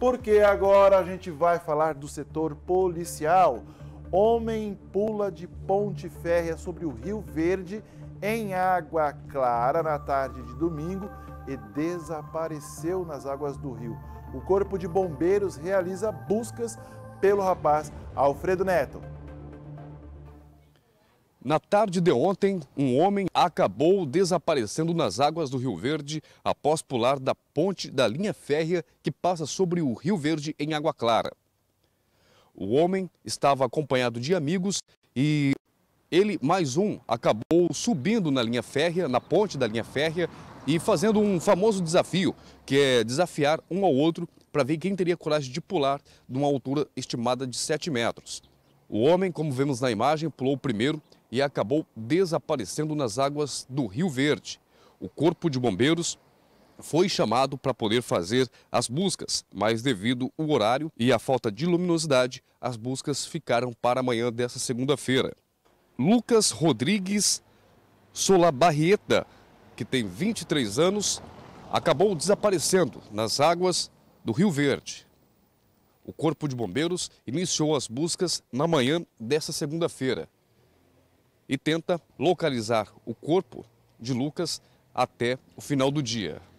porque agora a gente vai falar do setor policial. Homem pula de ponte férrea sobre o Rio Verde em Água Clara na tarde de domingo e desapareceu nas águas do rio. O Corpo de Bombeiros realiza buscas pelo rapaz Alfredo Neto. Na tarde de ontem, um homem acabou desaparecendo nas águas do Rio Verde após pular da ponte da linha férrea que passa sobre o Rio Verde em Água Clara. O homem estava acompanhado de amigos e ele, mais um, acabou subindo na linha férrea, na ponte da linha férrea e fazendo um famoso desafio, que é desafiar um ao outro para ver quem teria coragem de pular de uma altura estimada de 7 metros. O homem, como vemos na imagem, pulou primeiro e acabou desaparecendo nas águas do Rio Verde. O Corpo de Bombeiros foi chamado para poder fazer as buscas, mas devido o horário e a falta de luminosidade, as buscas ficaram para amanhã dessa segunda-feira. Lucas Rodrigues Solabarrieta, que tem 23 anos, acabou desaparecendo nas águas do Rio Verde. O Corpo de Bombeiros iniciou as buscas na manhã dessa segunda-feira e tenta localizar o corpo de Lucas até o final do dia.